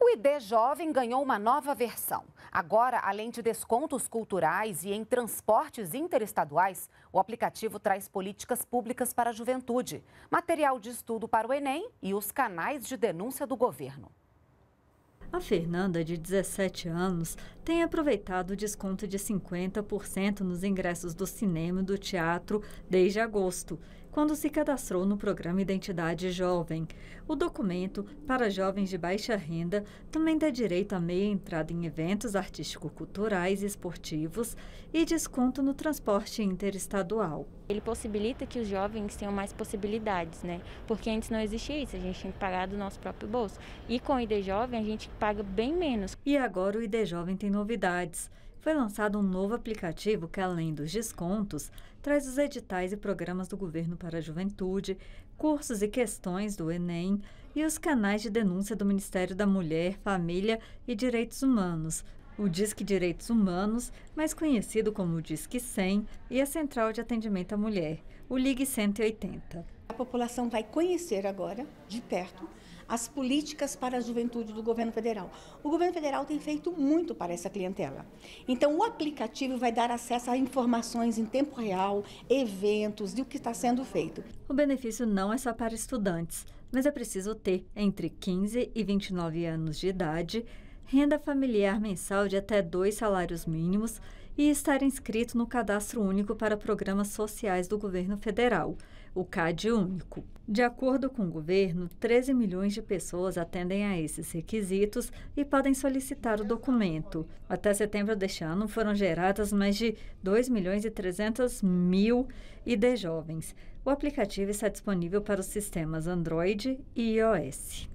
O ID Jovem ganhou uma nova versão. Agora, além de descontos culturais e em transportes interestaduais, o aplicativo traz políticas públicas para a juventude, material de estudo para o Enem e os canais de denúncia do governo. A Fernanda, de 17 anos, tem aproveitado o desconto de 50% nos ingressos do cinema e do teatro desde agosto quando se cadastrou no programa Identidade Jovem. O documento, para jovens de baixa renda, também dá direito a meia entrada em eventos artístico-culturais e esportivos e desconto no transporte interestadual. Ele possibilita que os jovens tenham mais possibilidades, né? Porque antes não existia isso, a gente tinha que pagar do nosso próprio bolso. E com o ID Jovem a gente paga bem menos. E agora o ID Jovem tem novidades foi lançado um novo aplicativo que, além dos descontos, traz os editais e programas do governo para a juventude, cursos e questões do Enem e os canais de denúncia do Ministério da Mulher, Família e Direitos Humanos, o Disque Direitos Humanos, mais conhecido como Disque 100, e a Central de Atendimento à Mulher, o Ligue 180. A população vai conhecer agora, de perto, as políticas para a juventude do governo federal. O governo federal tem feito muito para essa clientela. Então, o aplicativo vai dar acesso a informações em tempo real, eventos, de o que está sendo feito. O benefício não é só para estudantes, mas é preciso ter entre 15 e 29 anos de idade renda familiar mensal de até dois salários mínimos e estar inscrito no Cadastro Único para Programas Sociais do Governo Federal, o CAD Único. De acordo com o governo, 13 milhões de pessoas atendem a esses requisitos e podem solicitar o documento. Até setembro deste ano foram geradas mais de 2 milhões e 300 mil ID jovens. O aplicativo está disponível para os sistemas Android e iOS.